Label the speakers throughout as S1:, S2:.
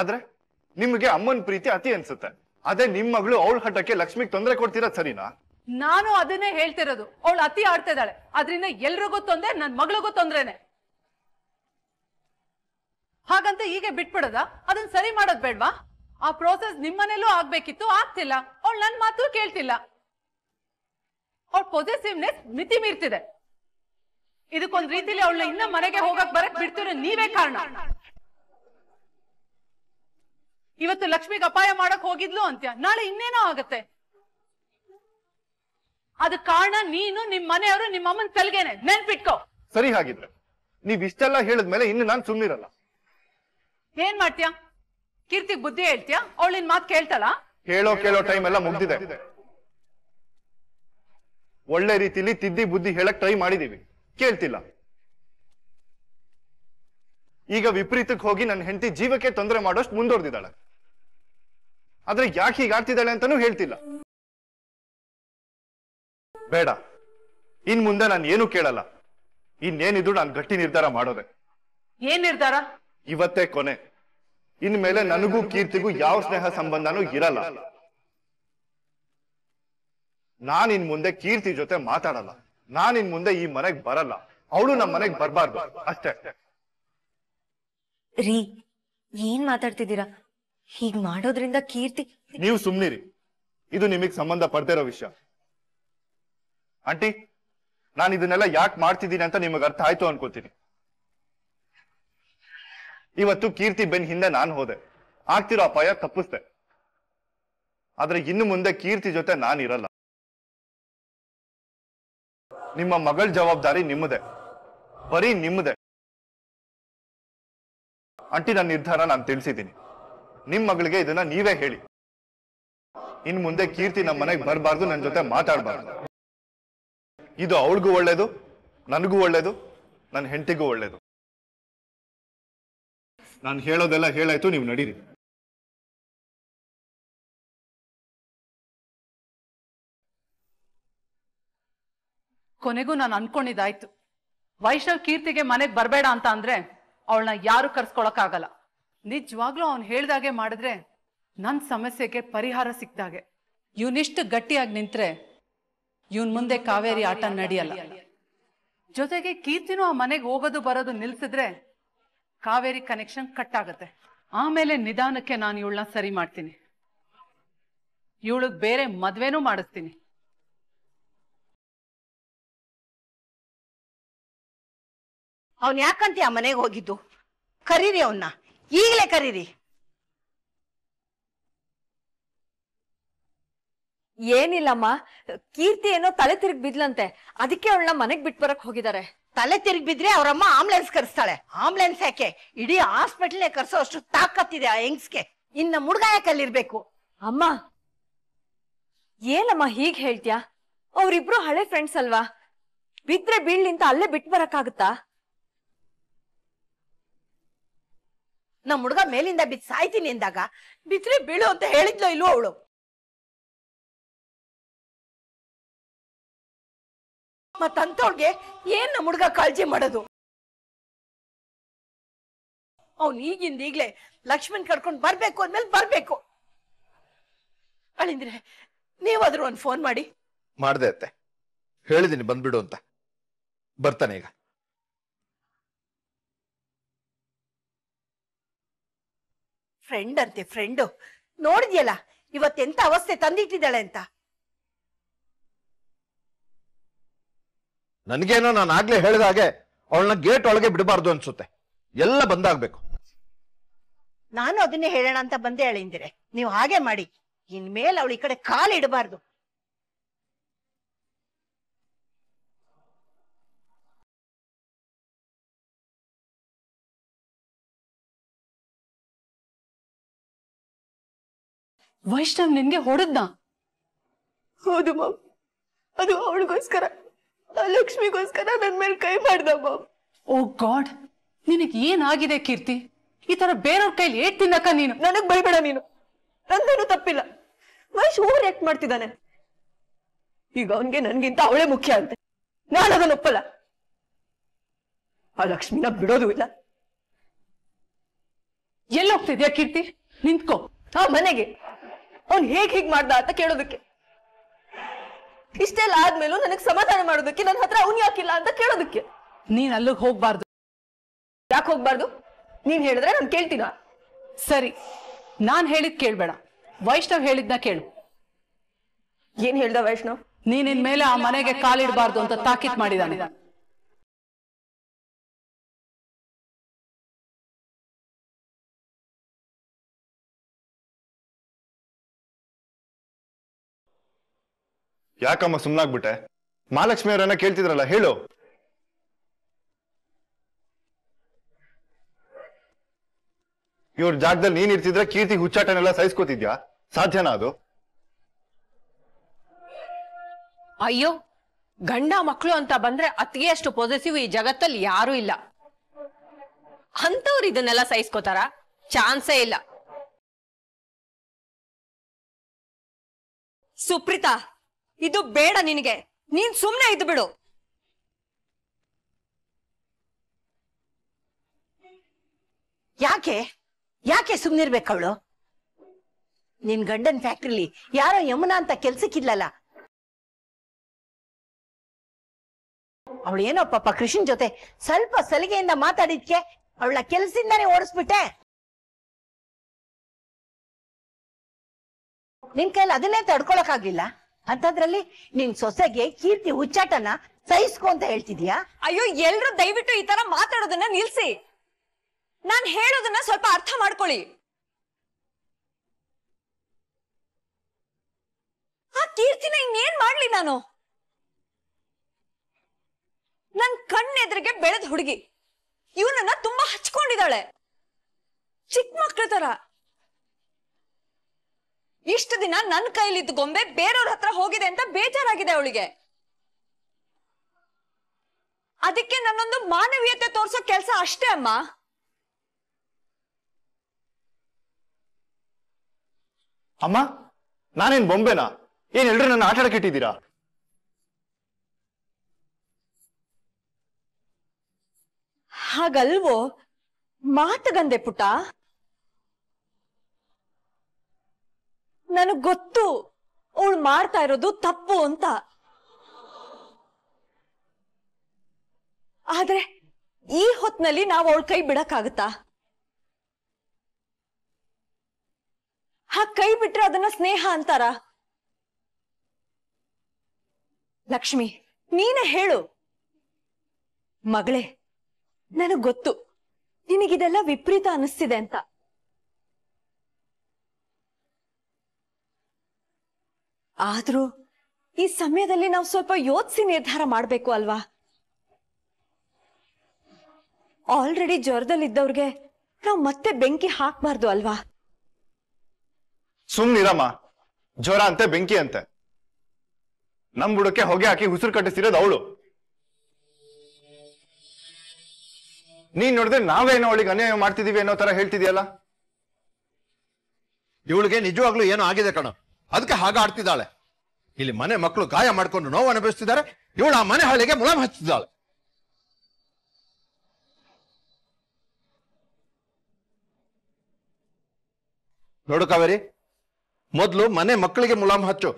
S1: ಆದ್ರೆ ನಿಮ್ಗೆ ಅಮ್ಮನ್ ಪ್ರೀತಿ ಅತಿ ಅನ್ಸುತ್ತೆ ಅದೇ ನಿಮ್ ಮಗಳು ಅವಳ ಹಠಕ್ಕೆ ಲಕ್ಷ್ಮಿಗ್ ತೊಂದರೆ ಕೊಡ್ತೀರಾ ಸರಿನಾ
S2: ನಾನು ಅದನ್ನೇ ಹೇಳ್ತಿರೋದು ಅವಳು ಅತಿ ಆಡ್ತಾ ಇದ್ದಾಳೆ ಅದರಿಂದ ಎಲ್ರಿಗೂ ತೊಂದ್ರೆ ನನ್ ಮಗಳಿಗೂ ತೊಂದ್ರೆನೆ ಹಾಗಂತ ಹೀಗೆ ಬಿಟ್ಬಿಡದ ಅದನ್ನ ಸರಿ ಮಾಡೋದ್ ಬೇಡ್ವಾ ಆ ಪ್ರೋಸೆಸ್ ನಿಮ್ಮನೇಲೂ ಆಗ್ಬೇಕಿತ್ತು ಆಗ್ತಿಲ್ಲ ಅವಳು ನನ್ ಮಾತು ಕೇಳ್ತಿಲ್ಲ ಅವಳ ಪೊಸೆಸಿವ್ನೆಸ್ ಮಿತಿ ಮೀರ್ತಿದೆ ಇದಕ್ಕೊಂದ್ ರೀತಿಲಿ ಅವಳು ಇನ್ನ ಮನೆಗೆ ಹೋಗಕ್ ಬರಕ್ ಬಿಡ್ತೀರ ನೀವೇ ಕಾರಣ ಇವತ್ತು ಲಕ್ಷ್ಮಿಗೆ ಅಪಾಯ ಮಾಡಕ್ ಹೋಗಿದ್ಲು ಅಂತ್ಯ ನಾಳೆ ಇನ್ನೇನೋ ಆಗತ್ತೆ ಅದ ಕಾರಣ ನೀನು ನಿಮ್ ಮನೆಯವರು ನಿಮ್ಮ ಅಮ್ಮನ ತಲ್ಗೇನೆ ನೆನ್ಪಿಟ್ಕೋ
S1: ಸರಿ ಹಾಗಿದ್ರೆ ನೀವ್ ಇಷ್ಟೆಲ್ಲ ಹೇಳದ್ಮೇಲೆ ಇನ್ನು ನಾನ್ ಸುಮ್ಮಿರಲ್ಲ
S2: ಏನ್ ಮಾಡ್ತೀಯ ಕೀರ್ತಿ ಬುದ್ಧಿ ಹೇಳ್ತೀಯ ಅವಳು ನಿನ್ ಮಾತು ಕೇಳ್ತಾಳ ಹೇಳೋ ಕೇಳೋ ಟೈಮ್ ಎಲ್ಲ ಮುಗ್ದಿದೆ
S1: ಒಳ್ಳೆ ರೀತಿಲಿ ತಿದ್ದಿ ಬುದ್ಧಿ ಹೇಳಕ್ ಟ್ರೈ ಮಾಡಿದೀವಿ ಕೇಳ್ತಿಲ್ಲ ಈಗ ವಿಪರೀತಕ್ಕೆ ಹೋಗಿ ನನ್ನ ಹೆಂಡತಿ ಜೀವಕ್ಕೆ ತೊಂದರೆ ಮಾಡೋಷ್ಟು ಮುಂದುವರೆದಿದ್ದಾಳೆ ಆದ್ರೆ ಯಾಕೆ ಆಡ್ತಿದ್ದಾಳೆ ಅಂತಾನೂ ಹೇಳ್ತಿಲ್ಲ ಬೇಡ ಇನ್ ಮುಂದೆ ನಾನು ಏನು ಕೇಳಲ್ಲ ಇನ್ನೇನಿದ್ರು ನಾನು ಗಟ್ಟಿ ನಿರ್ಧಾರ ಮಾಡೋದೆ ಏನ್ ನಿರ್ಧಾರ ಇವತ್ತೇ ಕೊನೆ ಇನ್ಮೇಲೆ ನನಗೂ ಕೀರ್ತಿಗೂ ಯಾವ ಸ್ನೇಹ ಸಂಬಂಧನೂ ಇರಲ್ಲ ಇನ್ ಮುಂದೆ ಕೀರ್ತಿ ಜೊತೆ ಮಾತಾಡಲ್ಲ ಇನ್ ಮುಂದೆ ಈ ಮನೆಗ್ ಬರಲ್ಲ ಅವಳು ನಮ್ ಮನೆಗ್ ಬರ್ಬಾರ್ದು ಅಷ್ಟೇ
S3: ರೀ ಏನ್ ಮಾತಾಡ್ತಿದ್ದೀರಾ ಹೀಗ್ ಮಾಡೋದ್ರಿಂದ ಕೀರ್ತಿ
S1: ನೀವು ಸುಮ್ನಿರಿ ಇದು ನಿಮಗ್ ಸಂಬಂಧ ಪಡ್ತಿರೋ ವಿಷಯ ಆಂಟಿ ನಾನು ಇದನ್ನೆಲ್ಲ ಯಾಕೆ ಮಾಡ್ತಿದ್ದೀನಿ ಅಂತ ನಿಮಗ್ ಅರ್ಥ ಆಯ್ತು ಅನ್ಕೋತೀನಿ ಇವತ್ತು ಕೀರ್ತಿ ಬೆನ್ ಹಿಂದೆ ನಾನು ಹೋದೆ ಆಗ್ತಿರೋ ಅಪಾಯ ತಪ್ಪಿಸ್ದೆ ಆದ್ರೆ ಇನ್ನು ಮುಂದೆ ಕೀರ್ತಿ ಜೊತೆ ಇರಲ್ಲ ನಿಮ್ಮ ಮಗಳ ಜವಾಬ್ದಾರಿ ನಿಮ್ಮದೇ ಬರೀ ನಿಮ್ಮದೇ ಅಂಟಿ ನನ್ನ ನಿರ್ಧಾರ ನಾನು ತಿಳಿಸಿದ್ದೀನಿ ನಿಮ್ಮ ಮಗಳಿಗೆ ಇದನ್ನ ನೀವೇ ಹೇಳಿ ಇನ್ ಮುಂದೆ ಕೀರ್ತಿ ನಮ್ಮ ಮನೆಗೆ ಬರಬಾರ್ದು ನನ್ನ ಜೊತೆ ಮಾತಾಡಬಾರ್ದು ಇದು ಅವಳಿಗೂ ಒಳ್ಳೇದು ನನಗೂ ಒಳ್ಳೇದು ನನ್ನ ಹೆಂಡತಿಗೂ
S4: ಒಳ್ಳೇದು ನಾನು ಹೇಳೋದೆಲ್ಲ ಹೇಳಾಯ್ತು ನೀವು ನಡೀರಿ
S2: ಕೊನೆಗೂ ನಾನು ಅನ್ಕೊಂಡಿದ್ದಾಯ್ತು ವೈಷ್ಣವ್ ಕೀರ್ತಿಗೆ ಮನೆಗೆ ಬರಬೇಡ ಅಂತ ಅಂದ್ರೆ ಅವಳನ್ನ ಯಾರು ಆಗಲ್ಲ ನಿಜವಾಗ್ಲೂ ಅವ್ನು ಹೇಳ್ದಾಗೆ ಮಾಡಿದ್ರೆ ನನ್ನ ಸಮಸ್ಯೆಗೆ ಪರಿಹಾರ ಸಿಕ್ತಾಗೆ ಇವನಿಷ್ಟು ಗಟ್ಟಿಯಾಗಿ ನಿಂತ್ರೆ ಇವನ್ ಮುಂದೆ ಕಾವೇರಿ ಆಟ ನಡೆಯಲ್ಲ ಜೊತೆಗೆ ಕೀರ್ತಿನೂ ಆ ಮನೆಗೆ ಹೋಗೋದು ಬರೋದು ನಿಲ್ಸಿದ್ರೆ ಕಾವೇರಿ ಕನೆಕ್ಷನ್ ಕಟ್ ಆಗತ್ತೆ ಆಮೇಲೆ ನಿಧಾನಕ್ಕೆ ನಾನು ಇವಳನ್ನ ಸರಿ ಮಾಡ್ತೀನಿ ಇವಳಗ್ ಬೇರೆ ಮದ್ವೆನೂ ಮಾಡಿಸ್ತೀನಿ
S4: ಅವನ್ ಯಾಕಂತ ಆ ಮನೆಗೆ ಹೋಗಿದ್ದು ಕರೀರಿ ಅವನ್ನ ಈಗಲೇ ಕರೀರಿ
S5: ಏನಿಲ್ಲಮ್ಮ ಕೀರ್ತಿ ಏನೋ ತಲೆ ತಿರುಗ್ ಬಿದ್ಲಂತೆ ಅದಕ್ಕೆ ಅವಳನ್ನ ಮನೆಗ್ ಬಿಟ್ ಬರಕ್ ಹೋಗಿದ್ದಾರೆ ತಲೆ ತಿರುಗ್ ಬಿದ್ರೆ ಅವರಮ್ಮ
S6: ಆಂಬುಲೆನ್ಸ್ ಕರ್ಸ್ತಾಳೆ ಆಂಬುಲೆನ್ಸ್ ಯಾಕೆ ಇಡೀ ಹಾಸ್ಪಿಟಲ್ ಕರ್ಸೋ ಅಷ್ಟು ತಾಕತ್ತಿದೆ ಆ ಹೆಂಗ್ಸ್ಗೆ
S5: ಇನ್ನ ಮುಡ್ಗ ಯಾಕಲ್ಲಿರ್ಬೇಕು ಅಮ್ಮ ಏನಮ್ಮ ಹೀಗ್ ಹೇಳ್ತ್ಯಾ ಅವ್ರಿಬ್ರು ಹಳೆ ಫ್ರೆಂಡ್ಸ್ ಅಲ್ವಾ ಬಿದ್ರೆ ಬೀಳ್ಲಿಂತ ಅಲ್ಲೇ ಬಿಟ್ ಆಗುತ್ತಾ
S4: ನಮ್ಮ ಹುಡುಗ ಮೇಲಿಂದ ಬಿದ್ದು ಸಾಯ್ತೀನಿ ಎಂದಾಗ ಬಿದ್ರೆ ಬೀಳು ಅಂತ ಹೇಳಿದ್ಲು ಇಲ್ವೋ ಅವಳು ಮತ್ತಂತವ್ಳಿಗೆ ಏನ್ ನಮ್ಮ ಹುಡ್ಗ ಕಾಳಜಿ ಮಾಡೋದು ಅವ್ನು ಈಗಿಂದ ಈಗ್ಲೇ ಲಕ್ಷ್ಮಣ್ ಕರ್ಕೊಂಡು ಬರ್ಬೇಕು ಅಂದ್ಮೇಲೆ
S6: ಬರ್ಬೇಕು ಅಳಿಂದ್ರೆ ನೀವಾದ್ರೂ ಒಂದು ಫೋನ್ ಮಾಡಿ
S7: ಮಾಡ್ದೆ ಅತ್ತೆ ಹೇಳಿದೀನಿ ಬಂದ್ಬಿಡು ಅಂತ ಬರ್ತಾನೆ ಈಗ
S6: ಫ್ರೆಂಡ್ ಅಂತೆ ಫ್ರೆಂಡು ನೋಡಿದ್ಯಲ್ಲ ಇವತ್ತೆಂತ ಅವಸ್ಥೆ ತಂದಿಟ್ಟಿದ್ದಾಳೆ ಅಂತ
S7: ನನ್ಗೇನೋ ನಾನು ಆಗ್ಲೇ ಹೇಳಿದ ಹಾಗೆ ಅವಳನ್ನ ಗೇಟ್ ಒಳಗೆ ಬಿಡಬಾರ್ದು ಅನ್ಸುತ್ತೆ ಎಲ್ಲ ಬಂದಾಗ್ಬೇಕು
S6: ನಾನು ಅದನ್ನೇ ಹೇಳೋಣ ಅಂತ ಬಂದೆ ಹೇಳಿಂದಿರೆ ನೀವು ಹಾಗೆ ಮಾಡಿ ಇನ್ಮೇಲೆ ಅವಳು ಈ ಕಡೆ ಕಾಲು ಇಡಬಾರ್ದು
S2: ವೈಷ್ಣವ್ ನಿನ್ಗೆ ಹೊಡೆದ್ನ ಹೌದು ಮಾಮ್ ಅದು ಅವಳಿಗೋಸ್ಕರ ಆ ಲಕ್ಷ್ಮಿಗೋಸ್ಕರ ನನ್ ಮೇಲೆ ಕೈ ಮಾಡ್ದ ಮಾಮ್ ಓ ಗಾಡ್ ನಿನಗೆ ಏನಾಗಿದೆ ಕೀರ್ತಿ ಈ ತರ ಬೇರೆಯವ್ರ ಕೈಲಿ ಏಟ್ ತಿನ್ನಕ್ಕ ನೀನು ನನಗ್ ಬೈಬೇಡ ನೀನು ನಂದೇನು ತಪ್ಪಿಲ್ಲ ವೈಶ್ ಓವರ್ ಆಕ್ಟ್ ಮಾಡ್ತಿದ್ದಾನೆ ಈಗ ಅವನ್ಗೆ ನನ್ಗಿಂತ ಅವಳೇ ಮುಖ್ಯ ಅಂತೆ ನಾನು ಅದನ್ನ ಒಪ್ಪಲ್ಲ ಆ ಲಕ್ಷ್ಮಿನ ಬಿಡೋದು ಇಲ್ಲ ಎಲ್ಲೋಗ್ತಿದ್ಯಾ ಕೀರ್ತಿ ನಿಂತ್ಕೋ ಆ ಮನೆಗೆ ಅವ್ನು ಹೇಗ್ ಹೀಗ್ ಮಾಡ್ದ ಅಂತ ಕೇಳೋದಕ್ಕೆ ಇಷ್ಟೆಲ್ಲ ಆದ್ಮೇಲೂ ನನಗ್ ಸಮಾಧಾನ ಮಾಡೋದಕ್ಕೆ ನನ್ನ ಹತ್ರ ಅವ್ನ್ ಯಾಕಿಲ್ಲ ಅಂತ ಕೇಳೋದಕ್ಕೆ ನೀನ್ ಅಲ್ಲಿಗೆ ಹೋಗ್ಬಾರ್ದು ಯಾಕೆ ಹೋಗ್ಬಾರ್ದು ನೀನ್ ಹೇಳಿದ್ರೆ ನಾನು ಕೇಳ್ತೀನ ಸರಿ ನಾನ್ ಹೇಳಿದ್ ಕೇಳ್ಬೇಡ ವೈಷ್ಣವ್ ಹೇಳಿದ್ನ ಕೇಳು ಏನ್ ಹೇಳ್ದ ವೈಷ್ಣವ್ ನೀನ್ ಇನ್ಮೇಲೆ ಆ ಮನೆಗೆ ಕಾಲಿಡಬಾರ್ದು ಅಂತ ತಾಕೀತ್ ಮಾಡಿದಾನೆ
S4: ಯಾಕಮ್ಮ
S1: ಸುಮ್ನಾಗ್ಬಿಟ್ಟೆ ಮಹಾಲಕ್ಷ್ಮಿ ಅವರನ್ನ ಕೇಳ್ತಿದ್ರಲ್ಲ ಹೇಳು ಇವ್ರ ಜಾಗದಲ್ಲಿ ನೀನ್ ಇರ್ತಿದ್ರೆ ಕೀರ್ತಿ ಹುಚ್ಚಾಟನೆಲ್ಲ ಸಹಿಸ್ಕೋತಿದ್ಯಾ ಸಾಧ್ಯನಾ ಅದು
S2: ಅಯ್ಯೋ ಗಂಡ ಮಕ್ಕಳು ಅಂತ ಬಂದ್ರೆ ಅತಿಯಷ್ಟು ಪೊಸೆಸಿವ್ ಈ ಜಗತ್ತಲ್ಲಿ ಯಾರು ಇಲ್ಲ ಅಂತವ್ರು ಇದನ್ನೆಲ್ಲ ಸಹಿಸ್ಕೋತಾರ ಚಾನ್ಸೇ ಇಲ್ಲ
S4: ಸುಪ್ರೀತಾ ಇದು ಬೇಡ
S5: ನಿನಗೆ ನೀನ್ ಸುಮ್ನೆ ಇದ್ದು ಬಿಡು
S6: ಯಾಕೆ ಯಾಕೆ ಸುಮ್ನಿರ್ಬೇಕವಳು
S4: ನಿನ್ ಗಂಡನ್ ಫ್ಯಾಕ್ಟ್ರಿಲಿ ಯಾರೋ ಯಮುನಾ ಅಂತ ಕೆಲ್ಸಕ್ಕಿಲ್ಲಲ್ಲ ಅವಳು ಏನೋ ಪಾಪ ಕೃಷ್ಣ ಜೊತೆ ಸ್ವಲ್ಪ ಸಲಿಗೆಯಿಂದ ಮಾತಾಡಿದ್ಕೆ ಅವಳ ಕೆಲ್ಸದಿಂದಾನೇ ಓಡಿಸ್ಬಿಟ್ಟೆ ನಿನ್ ಕೈಲಿ ಅದನ್ನೇ ತಡ್ಕೊಳಕ್ ಆಗ್ಲಿಲ್ಲ ಅಂತದ್ರಲ್ಲಿ ನಿನ್
S5: ಸೊಸೆಗೆ ಕೀರ್ತಿ ಹುಚ್ಚಾಟನ ಸಹಿಸ್ಕೊ ಅಂತ ಹೇಳ್ತಿದ್ಯಾ ಅಯ್ಯೋ ಎಲ್ರು ದಯವಿಟ್ಟು ಈ ತರ ಮಾತಾಡೋದನ್ನ ನಿಲ್ಸಿ ನಾನ್ ಹೇಳೋದನ್ನ ಸ್ವಲ್ಪ ಅರ್ಥ ಮಾಡ್ಕೊಳ್ಳಿ ಆ ಕೀರ್ತಿನ ಇನ್ನೇನ್ ಮಾಡ್ಲಿ ನಾನು ನನ್ ಕಣ್ಣೆದ್ರಿಗೆ ಬೆಳೆದ್ ಹುಡುಗಿ ಇವನನ್ನ ತುಂಬಾ ಹಚ್ಕೊಂಡಿದ್ದಾಳೆ ಚಿಕ್ಕ ಮಕ್ಳ ತರ ಇಷ್ಟು ದಿನ ನನ್ನ ಕೈಲಿದ್ದ ಗೊಂಬೆ ಬೇರೆಯವ್ರ ಹತ್ರ ಹೋಗಿದೆ ಅಂತ ಬೇಜಾರಾಗಿದೆ ಅವಳಿಗೆ ಅದಕ್ಕೆ ನನ್ನೊಂದು ಮಾನವೀಯತೆ ತೋರಿಸೋ ಕೆಲಸ ಅಷ್ಟೇ ಅಮ್ಮ
S1: ಅಮ್ಮ ನಾನೇನ್ ಬೊಂಬೆನಾ ಏನ್ ಎಲ್ರು ನನ್ನ ಆಟ ಆಡಕ್ಕೆ ಇಟ್ಟಿದ್ದೀರಾ
S5: ಹಾಗಲ್ವೋ ಮಾತುಗಂದೆ ಪುಟ ನನಗ್ ಗೊತ್ತು ಅವಳು ಮಾಡ್ತಾ ಇರೋದು ತಪ್ಪು ಅಂತ ಆದ್ರೆ ಈ ಹೊತ್ನಲ್ಲಿ ನಾವು ಅವಳ ಕೈ ಬಿಡಕ್ಕಾಗತ್ತಾ ಹಾ ಕೈ ಬಿಟ್ರೆ ಅದನ್ನ ಸ್ನೇಹ ಅಂತಾರ ಲಕ್ಷ್ಮಿ ನೀನೇ ಹೇಳು ಮಗಳೇ ನನಗ್ ಗೊತ್ತು ನಿನಗಿದೆಲ್ಲ ವಿಪರೀತ ಅನಿಸ್ತಿದೆ ಅಂತ ಆದ್ರೂ ಈ ಸಮಯದಲ್ಲಿ ನಾವು ಸ್ವಲ್ಪ ಯೋಚಿಸಿ ನಿರ್ಧಾರ ಮಾಡಬೇಕು ಅಲ್ವಾ ಆಲ್ರೆಡಿ ಜ್ವರದಲ್ಲಿದ್ದವ್ರಿಗೆ ನಾವು ಮತ್ತೆ ಬೆಂಕಿ ಹಾಕ್ಬಾರ್ದು ಅಲ್ವಾ
S1: ಸುಮ್ನಿರಮ್ಮ ಜ್ವರ ಅಂತೆ ಬೆಂಕಿ ಅಂತೆ ನಮ್ ಬುಡಕ್ಕೆ ಹೊಗೆ ಹಾಕಿ ಉಸಿರು ಕಟ್ಟಿಸ್ತಿರೋದು ಅವಳು ನೀನ್ ನೋಡಿದ್ರೆ ನಾವೇನೋ ಅವಳಿಗೆ ಅನ್ಯಾಯ ಮಾಡ್ತಿದೀವಿ ಅನ್ನೋ ತರ ಹೇಳ್ತಿದ್ಯಲ್ಲ
S7: ಇವಳಿಗೆ ನಿಜವಾಗ್ಲೂ ಏನೋ ಆಗಿದೆ ಕಣ ಅದಕ್ಕೆ ಆಡ್ತಿದ್ದಾಳೆ ಇಲ್ಲಿ ಮನೆ ಮಕ್ಕಳು ಗಾಯ ಮಾಡ್ಕೊಂಡು ನೋವು ಅನುಭವಿಸ್ತಿದ್ದಾರೆ ಇವಳು ಆ ಮನೆ ಹಳ್ಳಿಗೆ ಮುಲಾಮ್ ಹಚ್ಚಿದ್ದಾಳೆ ನೋಡು ಕಾವೇರಿ ಮೊದಲು ಮನೆ ಮಕ್ಕಳಿಗೆ ಮುಲಾಮ್ ಹಚ್ಚು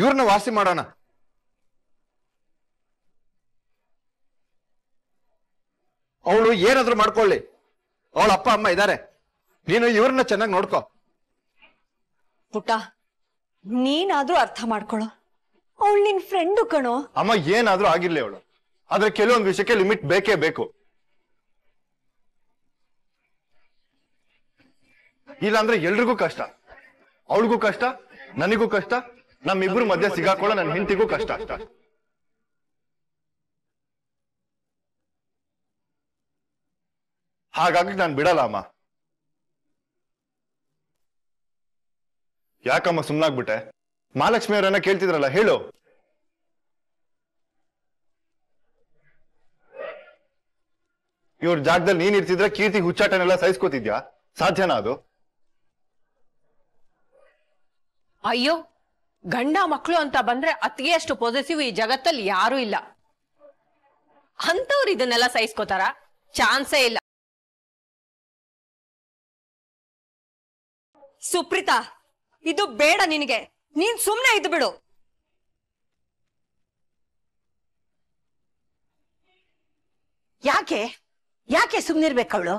S7: ಇವ್ರನ್ನ ವಾಸಿ ಮಾಡೋಣ ಅವಳು ಏನಾದ್ರೂ ಮಾಡ್ಕೊಳ್ಳಿ ಅವಳ ಅಪ್ಪ ಅಮ್ಮ ಇದ್ದಾರೆ ನೀನು ಇವ್ರನ್ನ ಚೆನ್ನಾಗಿ ನೋಡ್ಕೋ
S5: ಪುಟ್ಟ ನೀನಾದ್ರೂ ಅರ್ಥ ಮಾಡ್ಕೊಳ ಅವಳು ನಿನ್ ಫ್ರೆಂಡು ಕಣೋ
S1: ಅಮ್ಮ ಏನಾದ್ರೂ ಆಗಿರ್ಲಿ ಅವಳು ಆದ್ರೆ ಕೆಲವೊಂದು ವಿಷಯಕ್ಕೆ ಲಿಮಿಟ್ ಬೇಕೇ ಬೇಕು ಇಲ್ಲ ಅಂದ್ರೆ ಎಲ್ರಿಗೂ ಕಷ್ಟ ಅವಳಿಗೂ ಕಷ್ಟ ನನಗೂ ಕಷ್ಟ ನಮ್ಮಿಬ್ರು ಮಧ್ಯೆ ಸಿಗಾಕೊಳ್ಳ ನನ್ನ ಹೆಂಡತಿಗೂ ಕಷ್ಟ ಅಷ್ಟ ಹಾಗಾಗಿ ನಾನು ಬಿಡಲ್ಲ ಅಮ್ಮ ಯಾಕಮ್ಮ ಸುಮ್ನಾಗ್ಬಿಟ್ಟೆ ಮಹಾಲಕ್ಷ್ಮಿ ಅವರನ್ನ ಕೇಳ್ತಿದ್ರಲ್ಲ ಹೇಳು ಇವ್ರ ಜಾಗದಲ್ಲಿ ನೀನ್ ಇರ್ತಿದ್ರೆ ಕೀರ್ತಿ ಹುಚ್ಚಾಟನೆಲ್ಲ ಸಹಿಸ್ಕೋತಿದ್ಯಾ ಸಾಧ್ಯನಾ ಅದು
S2: ಅಯ್ಯೋ ಗಂಡ ಮಕ್ಕಳು ಅಂತ ಬಂದ್ರೆ ಅಷ್ಟು ಪೊಸೆಸಿವ್ ಈ ಜಗತ್ತಲ್ಲಿ ಯಾರು ಇಲ್ಲ ಅಂತವ್ರು ಇದನ್ನೆಲ್ಲ ಸಹಿಸ್ಕೋತಾರ
S4: ಚಾನ್ಸೇ ಇಲ್ಲ
S5: ಸುಪ್ರೀತಾ ಇದು ಬೇಡ ನಿನಗೆ ನೀನ್ ಸುಮ್ನೆ ಇದ್ದು ಬಿಡು
S6: ಯಾಕೆ
S4: ಯಾಕೆ ಸುಮ್ನಿರ್ಬೇಕವಳು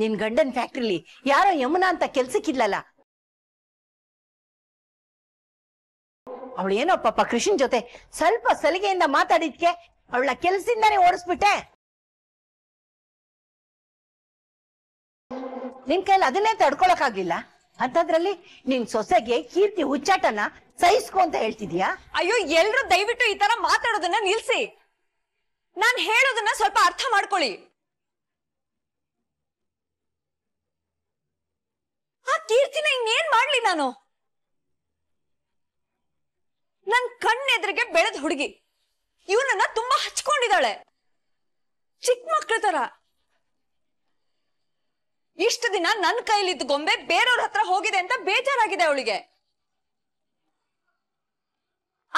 S4: ನಿನ್ ಗಂಡನ್ ಫ್ಯಾಕ್ಟ್ರಿಲಿ ಯಾರೋ ಯಮುನಾ ಅಂತ ಕೆಲ್ಸಕ್ಕಿಲ್ಲಲ್ಲ ಅವಳು ಏನೋ ಪಾಪ ಕೃಷ್ಣ ಜೊತೆ ಸ್ವಲ್ಪ ಸಲಿಗೆಯಿಂದ ಮಾತಾಡಿದ್ಕೆ ಅವಳ ಕೆಲ್ಸದಿಂದಾನೇ ಓಡಿಸ್ಬಿಟ್ಟೆ ನಿನ್ ಕೈಲಿ ಅದನ್ನೇ ತಡ್ಕೊಳಕ್ ಆಗ್ಲಿಲ್ಲ ಅಂತದ್ರಲ್ಲಿ ನಿನ್ ಸೊಸೆಗೆ ಕೀರ್ತಿ ಹುಚ್ಚಾಟನ ಸಹಿಸ್ಕೊ ಅಂತ ಹೇಳ್ತಿದ್ಯಾ
S5: ಅಯ್ಯೋ ಎಲ್ರು ದಯವಿಟ್ಟು ಈ ತರ ಮಾತಾಡೋದನ್ನ ನಿಲ್ಸಿ ನಾನ್ ಹೇಳೋದನ್ನ ಸ್ವಲ್ಪ ಅರ್ಥ ಮಾಡ್ಕೊಳ್ಳಿ ಆ ಕೀರ್ತಿನ ಇನ್ನೇನ್ ಮಾಡ್ಲಿ ನಾನು ನನ್ ಕಣ್ಣೆದ್ರಿಗೆ ಬೆಳೆದ ಹುಡುಗಿ ಇವನನ್ನ ತುಂಬಾ ಹಚ್ಕೊಂಡಿದ್ದಾಳೆ ಚಿಕ್ಕ ಮಕ್ಳ ತರ ಇಷ್ಟು ದಿನ ನನ್ನ ಕೈಲಿದ್ದ ಗೊಂಬೆ ಬೇರೆಯವ್ರ ಹತ್ರ ಹೋಗಿದೆ ಅಂತ ಬೇಜಾರಾಗಿದೆ ಅವಳಿಗೆ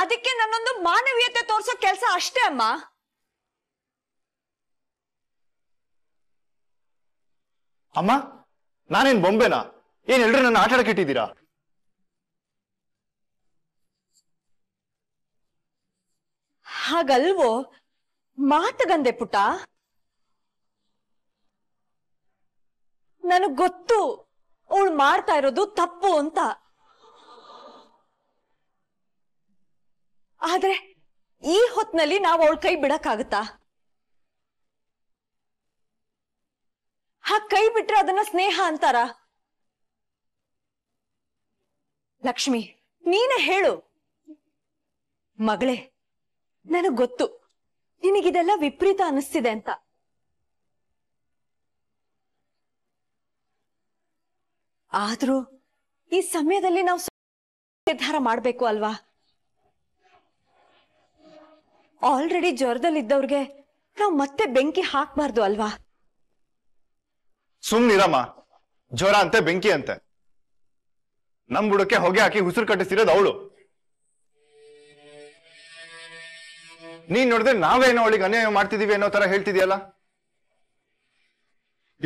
S5: ಅದಕ್ಕೆ ನನ್ನೊಂದು ಮಾನವೀಯತೆ ತೋರಿಸೋ ಕೆಲಸ ಅಷ್ಟೇ ಅಮ್ಮ
S1: ಅಮ್ಮ ನಾನೇನ್ ಬೊಂಬೆನಾ ಏನ್ ನನ್ನ ಆಟ ಇಟ್ಟಿದ್ದೀರಾ
S5: ಹಾಗಲ್ವೋ ಮಾತುಗಂದೆ ಪುಟ ನನಗ್ ಗೊತ್ತು ಅವಳು ಮಾಡ್ತಾ ಇರೋದು ತಪ್ಪು ಅಂತ ಆದ್ರೆ ಈ ಹೊತ್ನಲ್ಲಿ ನಾವು ಅವಳ ಕೈ ಬಿಡಕ್ಕಾಗತ್ತಾ ಹಾ ಕೈ ಬಿಟ್ರೆ ಅದನ್ನ ಸ್ನೇಹ ಅಂತಾರ ಲಕ್ಷ್ಮಿ ನೀನೆ ಹೇಳು ಮಗಳೇ ನನಗ್ ಗೊತ್ತು ನಿನಗಿದೆಲ್ಲ ವಿಪರೀತ ಅನಿಸ್ತಿದೆ ಅಂತ ಆದ್ರೂ ಈ ಸಮಯದಲ್ಲಿ ನಾವು ನಿರ್ಧಾರ ಮಾಡಬೇಕು ಅಲ್ವಾ ಆಲ್ರೆಡಿ ಜ್ವರದಲ್ಲಿ ಇದ್ದವ್ರಿಗೆ ನಾವು ಮತ್ತೆ ಬೆಂಕಿ ಹಾಕ್ಬಾರ್ದು ಅಲ್ವಾ
S1: ಸುಮ್ನಿರಮ್ಮ ಜ್ವರ ಅಂತೆ ಬೆಂಕಿ ಅಂತೆ ನಮ್ ಬುಡಕ್ಕೆ ಹೊಗೆ ಹಾಕಿ ಉಸಿರು ಕಟ್ಟಿಸಿರೋದು ಅವಳು ನೀನ್ ನೋಡಿದ್ರೆ ನಾವೇನೋ ಅವಳಿಗೆ ಅನ್ಯಾಯ ಮಾಡ್ತಿದೀವಿ ಅನ್ನೋ ತರ ಹೇಳ್ತಿದ್ಯಲ್ಲ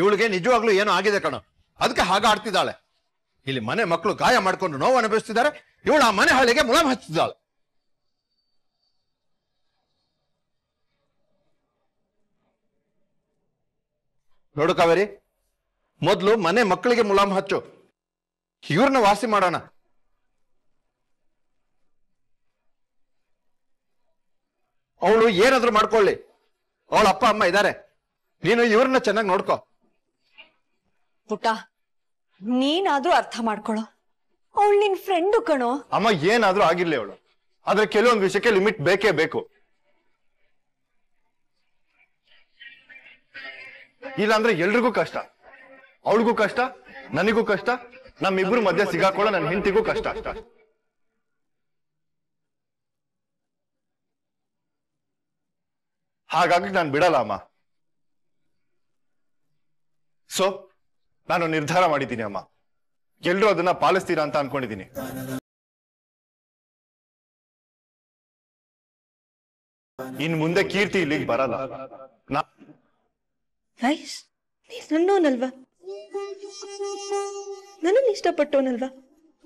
S1: ಇವಳಿಗೆ ನಿಜವಾಗ್ಲೂ ಏನೋ ಆಗಿದೆ ಕಣ ಅದಕ್ಕೆ ಹಾಗಾಡ್ತಿದ್ದಾಳೆ
S7: ಇಲ್ಲಿ ಮನೆ ಮಕ್ಕಳು ಗಾಯ ಮಾಡ್ಕೊಂಡು ನೋವು ಅನುಭವಿಸ್ತಿದ್ದಾರೆ ಇವಳು ಆ ಮನೆ ಹಳಿಗೆ ಮುಲಾಮ್ ಹಚ್ಚಿದ್ದಾಳೆ ನೋಡು ಕಾವೇರಿ ಮೊದಲು ಮನೆ ಮಕ್ಕಳಿಗೆ ಮುಲಾಮ್ ಹಚ್ಚು ಇವ್ರನ್ನ ವಾಸಿ ಮಾಡೋಣ ಅವಳು ಏನಾದ್ರೂ ಮಾಡ್ಕೊಳ್ಳಿ ಅವಳ ಅಪ್ಪ ಅಮ್ಮ
S1: ಇದ್ದಾರೆ ನೀನು ಇವ್ರನ್ನ ಚೆನ್ನಾಗಿ ನೋಡ್ಕೋ
S5: ಪುಟ್ಟ ನೀನಾದ್ರೂ ಅರ್ಥ ಮಾಡ್ಕೊಳ್ಳೋ ಅವಳು ನಿನ್ ಫ್ರೆಂಡು ಕಣೋ
S1: ಅಮ್ಮ ಏನಾದ್ರೂ ಆಗಿರ್ಲಿ ಅವಳು ಆದ್ರೆ ಕೆಲವೊಂದು ವಿಷಯಕ್ಕೆ ಲಿಮಿಟ್ ಬೇಕೇ ಬೇಕು ಇಲ್ಲಾಂದ್ರೆ ಎಲ್ರಿಗೂ ಕಷ್ಟ ಅವಳಿಗೂ ಕಷ್ಟ ನನಗೂ ಕಷ್ಟ ನಮ್ಮಿಬ್ರು ಮಧ್ಯೆ ಸಿಗಾಕೊಳ್ಳ ನನ್ನ ಹೆಂಡತಿಗೂ ಕಷ್ಟ ಅಷ್ಟ ಹಾಗಾಗಿ ನಾನು ಬಿಡಲ್ಲ ಅಮ್ಮ ಸೊ ನಾನು ನಿರ್ಧಾರ ಮಾಡಿದ್ದೀನಿ ಅಮ್ಮ
S4: ಎಲ್ರೂ ಅದನ್ನ ಪಾಲಿಸ್ತೀರಾ ಅಂತ ಅನ್ಕೊಂಡಿದ್ದೀನಿ ಇನ್ ಮುಂದೆ ಕೀರ್ತಿ ಇಲ್ಲಿಗೆ ಬರಲ್ಲ
S5: ನನ್ನ ಇಷ್ಟಪಟ್ಟವನಲ್ವಾ ಇಷ್ಟಪಟ್ಟೋನಲ್ವಾ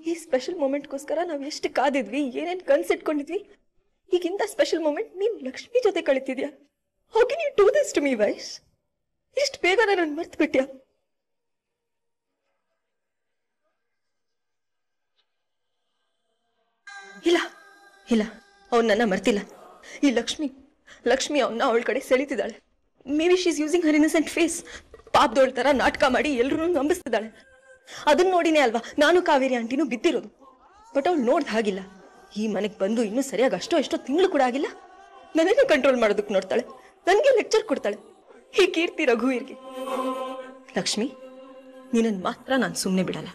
S5: ಈ ಸ್ಪೆಷಲ್ ಮೂಮೆಂಟ್ಗೋಸ್ಕರ ನಾವ್ ಎಷ್ಟು ಕಾದಿದ್ವಿ ಏನೇನ್ ಇಟ್ಕೊಂಡಿದ್ವಿ ಈಗಿಂತ ಸ್ಪೆಷಲ್ ಮೂಮೆಂಟ್ ನೀನ್ ಲಕ್ಷ್ಮಿ ಜೊತೆ ಕಳಿತಿದ್ಯಾ ಹೋಗಿ ನೀವು do this to me why ಇಷ್ಟು ಬೇಗ ನನ್ನ ಮರ್ತು ಇಲ್ಲ ಇಲ್ಲ ಅವನನ್ನ ಮರ್ತಿಲ್ಲ ಈ ಲಕ್ಷ್ಮಿ ಲಕ್ಷ್ಮಿ ಅವನ್ನ ಅವಳ ಕಡೆ ಸೆಳಿತಿದ್ದಾಳೆ may be she's using her innocent face ಪಾಪದೋಳ್ ಥರ ನಾಟಕ ಮಾಡಿ ಎಲ್ಲರೂ ನಂಬಿಸ್ತಿದ್ದಾಳೆ ಅದನ್ನ ನೋಡಿನೇ ಅಲ್ವಾ ನಾನು ಕಾವೇರಿ ಆಂಟಿನೂ ಬಿದ್ದಿರೋದು ಬಟ್ ಅವಳು ನೋಡ್ದ ಹಾಗಿಲ್ಲ ಈ ಮನೆಗೆ ಬಂದು ಇನ್ನೂ ಸರಿಯಾಗಿ ಅಷ್ಟೋ ಎಷ್ಟೋ ತಿಂಗಳು ಕೂಡ ಆಗಿಲ್ಲ ನನ್ನನ್ನು ಕಂಟ್ರೋಲ್ ಮಾಡೋದಕ್ಕೆ ನೋಡ್ತಾಳೆ ನನಗೆ ಲೆಕ್ಚರ್ ಕೊಡ್ತಾಳೆ ಈ ಕೀರ್ತಿ ರಘುವೀರ್ಗೆ ಲಕ್ಷ್ಮಿ ನಿನ್ನನ್ನು ಮಾತ್ರ ನಾನು ಸುಮ್ಮನೆ
S4: ಬಿಡಲ್ಲ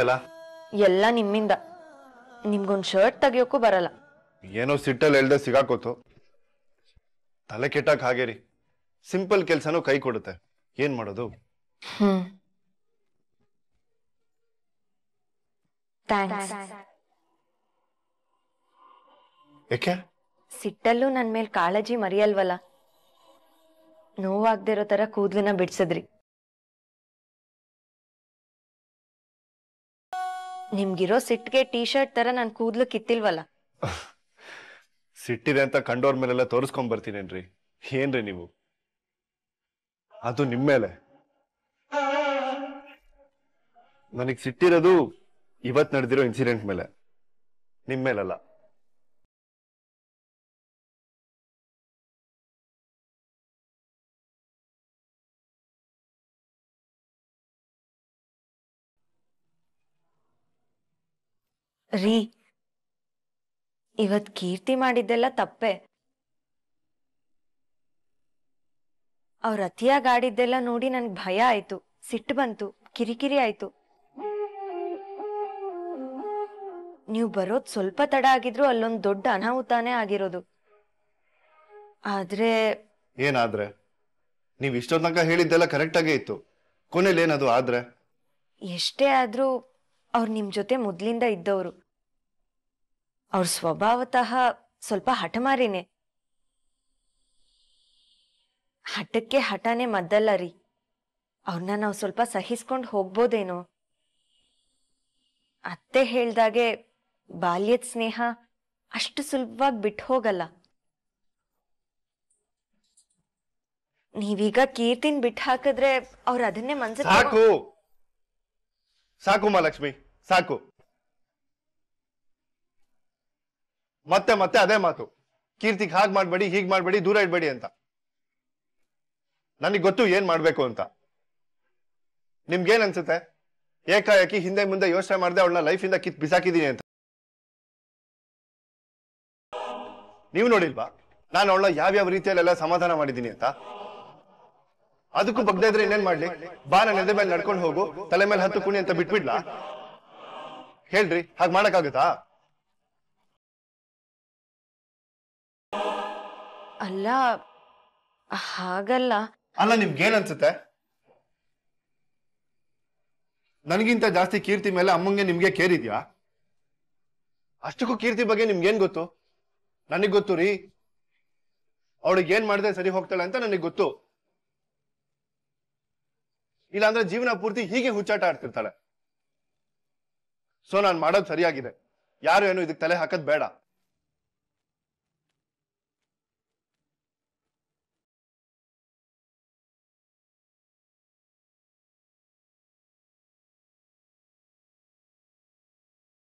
S4: ಅಲ್ಲ ಎಲ್ಲ ನಿಮ್ಮಿಂದ
S3: ನಿಮ್ಗೊಂದು ಶರ್ಟ್ ತೆಗಿಯೋಕ್ಕೂ ಬರಲ್ಲ
S1: ಏನೋ ಸಿಟ್ಟಲ್ಲಿ ಎಲ್ದೆ ಸಿಗಾಕೋತು ತಲೆ ಕೆಟ್ಟಕ್ ಹಾಗೇರಿ ಸಿಂಪಲ್ ಕೆಲ್ಸನೂ ಕೈ ಕೊಡುತ್ತೆ ಏನ್ ಮಾಡೋದು
S3: ಸಿಟ್ಟಲ್ಲೂ ನನ್ ಮೇಲೆ ಕಾಳಜಿ ಮರಿಯಲ್ವಲ್ಲ ನೋವಾಗ್ದಿರೋ ತರ ಕೂದ್ಲನ್ನ ಬಿಡ್ಸಿದ್ರಿ ನಿಮ್ಗಿರೋ ಸಿಟ್ಟಿಗೆ ಟಿ ಶರ್ಟ್ ತರ ನಾನು ಕೂದ್ಲು ಕಿತ್ತಿಲ್ವಲ್ಲ
S1: ಸಿಟ್ಟಿದೆ ಅಂತ ಕಂಡೋರ್ ಮೇಲೆಲ್ಲ ತೋರಿಸ್ಕೊಂಡ್ ಬರ್ತೀನೇನ್ರಿ ಏನ್ರಿ ನೀವು ಅದು ನಿಮ್ ಮೇಲೆ ನನಗ್ ಸಿಟ್ಟಿರೋದು ಇವತ್ತು ನಡೆದಿರೋ ಇನ್ಸಿಡೆಂಟ್ ಮೇಲೆ
S4: ನಿಮ್ಮ ಮೇಲಲ್ಲ
S3: ರೀ ಇವತ್ ಕೀರ್ತಿ ಮಾಡಿದ್ದೆಲ್ಲ ತಪ್ಪೆ ಅವ್ರ ಅತಿಯಾಗಿ ನೋಡಿ ನನ್ಗೆ ಭಯ ಆಯ್ತು ಸಿಟ್ಟು ಬಂತು ಕಿರಿಕಿರಿ ಆಯ್ತು ನೀವು ಬರೋದ್ ಸ್ವಲ್ಪ ತಡ ಆಗಿದ್ರು ಅಲ್ಲೊಂದ್ ದೊಡ್ಡ ಅನಾಹುತಾನೇ ಆಗಿರೋದು ಆದ್ರೆ
S1: ಏನಾದ್ರೆ ನೀವ್ ಇಷ್ಟೊಂದ್ ತನಕ ಹೇಳಿದ್ದೆಲ್ಲ ಕರೆಕ್ಟ್ ಆಗೇ ಇತ್ತು ಏನದು ಆದ್ರೆ
S3: ಎಷ್ಟೇ ಆದ್ರೂ ಅವ್ರು ನಿಮ್ ಜೊತೆ ಮೊದ್ಲಿಂದ ಇದ್ದವರು ಅವ್ರ ಸ್ವಭಾವತಃ ಸ್ವಲ್ಪ ಹಠಮಾರಿನೇ ಹಠಕ್ಕೆ ಹಠನೇ ಮದ್ದಲ್ಲ ರೀ ಅವ್ರನ್ನ ನಾವು ಸ್ವಲ್ಪ ಸಹಿಸ್ಕೊಂಡು ಹೋಗ್ಬೋದೇನೋ ಅತ್ತೆ ಹೇಳ್ದಾಗೆ ಬಾಲ್ಯದ ಸ್ನೇಹ ಅಷ್ಟು ಸುಲಭವಾಗಿ ಬಿಟ್ಟು ಹೋಗಲ್ಲ ನೀವೀಗ ಕೀರ್ತಿನ್ ಬಿಟ್ಟು ಹಾಕಿದ್ರೆ ಅವ್ರ ಅದನ್ನೇ ಮನ್ಸು ಸಾಕು
S1: ಸಾಕು ಮಹಾಲಕ್ಷ್ಮಿ ಸಾಕು ಮತ್ತೆ ಮತ್ತೆ ಅದೇ ಮಾತು ಕೀರ್ತಿಗೆ ಹಾಗೆ ಮಾಡಬೇಡಿ ಹೀಗ್ ಮಾಡಬೇಡಿ ದೂರ ಇಡ್ಬೇಡಿ ಅಂತ ನನಗ್ ಗೊತ್ತು ಏನ್ ಮಾಡ್ಬೇಕು ಅಂತ ನಿಮ್ಗೇನ್ ಅನ್ಸುತ್ತೆ ಏಕಾಏಕಿ ಹಿಂದೆ ಮುಂದೆ ಯೋಚನೆ ಮಾಡದೆ ಅವಳನ್ನ ಲೈಫಿಂದ ಕಿತ್ ಬಿಸಾಕಿದೀನಿ ಅಂತ ನೀವು ನೋಡಿಲ್ವಾ ನಾನು ಅವಳ ಯಾವ್ಯಾವ ರೀತಿಯಲ್ಲೆಲ್ಲ ಸಮಾಧಾನ ಮಾಡಿದ್ದೀನಿ ಅಂತ ಅದಕ್ಕೂ ಬಗ್ದೇ ಇದ್ರೆ ಇನ್ನೇನ್ ಮಾಡ್ಲಿ ಬಾ ನನ್ನ ಎದೆ ಮೇಲೆ ನಡ್ಕೊಂಡು ಹೋಗು ತಲೆ ಮೇಲೆ ಹತ್ತು ಕುಣಿ ಅಂತ ಬಿಟ್ಬಿಡ್ಲಾ ಹೇಳ್ರಿ ಹಾಗೆ ಮಾಡಕ್ಕಾಗುತ್ತಾ
S3: ಅಲ್ಲ ಹಾಗಲ್ಲ
S1: ಅಲ್ಲ ಅನ್ಸುತ್ತೆ ನನಗಿಂತ ಜಾಸ್ತಿ ಕೀರ್ತಿ ಮೇಲೆ ಅಮ್ಮಂಗೆ ನಿಮ್ಗೆ ಕೇರಿದ್ಯಾ ಅಷ್ಟಕ್ಕೂ ಕೀರ್ತಿ ಬಗ್ಗೆ ನಿಮ್ಗೇನ್ ಗೊತ್ತು ನನಗ್ ಗೊತ್ತು ರೀ ಅವಳಿಗೆ ಏನ್ ಮಾಡಿದ್ರೆ ಸರಿ ಹೋಗ್ತಾಳೆ ಅಂತ ನನಗ್ ಗೊತ್ತು ಇಲ್ಲಾಂದ್ರೆ ಜೀವನ ಪೂರ್ತಿ ಹೀಗೆ ಹುಚ್ಚಾಟ ಆಡ್ತಿರ್ತಾಳೆ ಸೊ ನಾನು ಮಾಡೋದು ಸರಿಯಾಗಿದೆ
S4: ಯಾರು ಏನು ಇದಕ್ಕೆ ತಲೆ ಹಾಕೋದು ಬೇಡ